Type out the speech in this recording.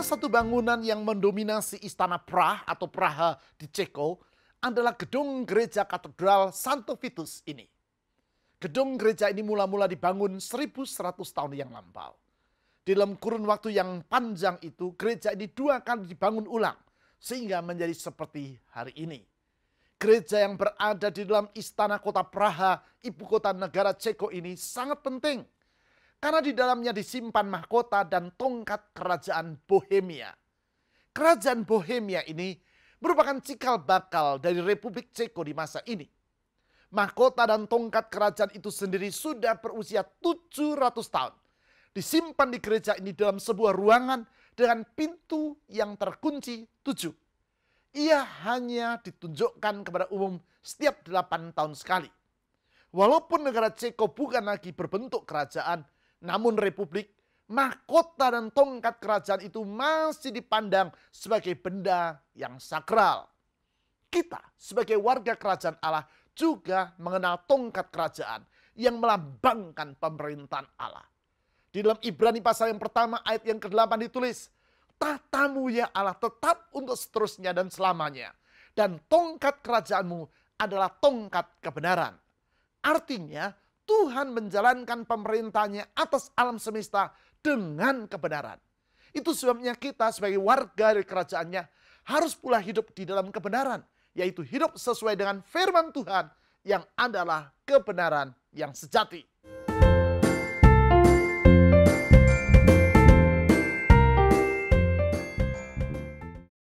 Salah satu bangunan yang mendominasi istana Prah atau Praha di Ceko adalah gedung gereja katedral Santo Vitus ini. Gedung gereja ini mula-mula dibangun 1100 tahun yang lampau. dalam kurun waktu yang panjang itu, gereja ini dua kali dibangun ulang sehingga menjadi seperti hari ini. Gereja yang berada di dalam istana kota Praha, ibu kota negara Ceko ini sangat penting karena di dalamnya disimpan mahkota dan tongkat kerajaan Bohemia. Kerajaan Bohemia ini merupakan cikal bakal dari Republik Ceko di masa ini. Mahkota dan tongkat kerajaan itu sendiri sudah berusia 700 tahun. Disimpan di gereja ini dalam sebuah ruangan dengan pintu yang terkunci tujuh. Ia hanya ditunjukkan kepada umum setiap delapan tahun sekali. Walaupun negara Ceko bukan lagi berbentuk kerajaan, namun republik, mahkota dan tongkat kerajaan itu masih dipandang sebagai benda yang sakral. Kita sebagai warga kerajaan Allah juga mengenal tongkat kerajaan yang melambangkan pemerintahan Allah. Di dalam Ibrani pasal yang pertama ayat yang ke-8 ditulis, Tatamu ya Allah tetap untuk seterusnya dan selamanya. Dan tongkat kerajaanmu adalah tongkat kebenaran. Artinya Tuhan menjalankan pemerintahnya atas alam semesta dengan kebenaran. Itu sebabnya kita sebagai warga dari kerajaannya harus pula hidup di dalam kebenaran. Yaitu hidup sesuai dengan firman Tuhan yang adalah kebenaran yang sejati.